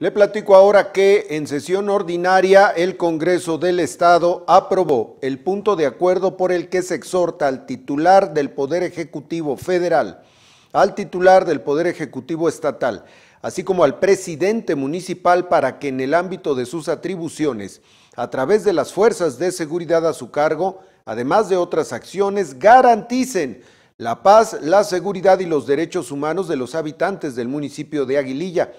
Le platico ahora que en sesión ordinaria el Congreso del Estado aprobó el punto de acuerdo por el que se exhorta al titular del Poder Ejecutivo Federal, al titular del Poder Ejecutivo Estatal, así como al presidente municipal para que en el ámbito de sus atribuciones, a través de las fuerzas de seguridad a su cargo, además de otras acciones, garanticen la paz, la seguridad y los derechos humanos de los habitantes del municipio de Aguililla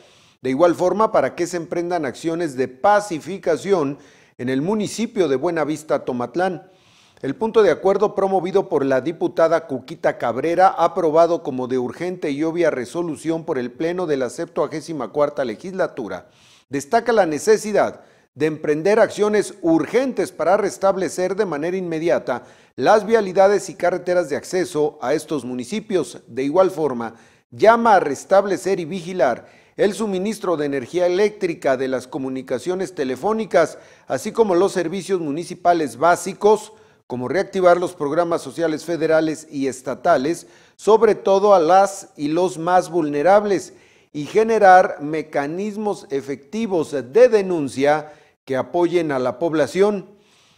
de igual forma, para que se emprendan acciones de pacificación en el municipio de Buenavista, Tomatlán. El punto de acuerdo promovido por la diputada Cuquita Cabrera, aprobado como de urgente y obvia resolución por el Pleno de la 74 legislatura, destaca la necesidad de emprender acciones urgentes para restablecer de manera inmediata las vialidades y carreteras de acceso a estos municipios. De igual forma, llama a restablecer y vigilar el suministro de energía eléctrica, de las comunicaciones telefónicas, así como los servicios municipales básicos, como reactivar los programas sociales federales y estatales, sobre todo a las y los más vulnerables, y generar mecanismos efectivos de denuncia que apoyen a la población.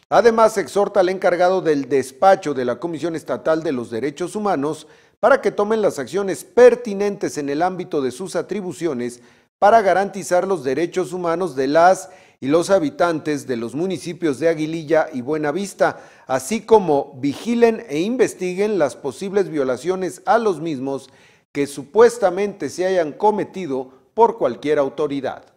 Además, exhorta al encargado del despacho de la Comisión Estatal de los Derechos Humanos para que tomen las acciones pertinentes en el ámbito de sus atribuciones para garantizar los derechos humanos de las y los habitantes de los municipios de Aguililla y Buenavista, así como vigilen e investiguen las posibles violaciones a los mismos que supuestamente se hayan cometido por cualquier autoridad.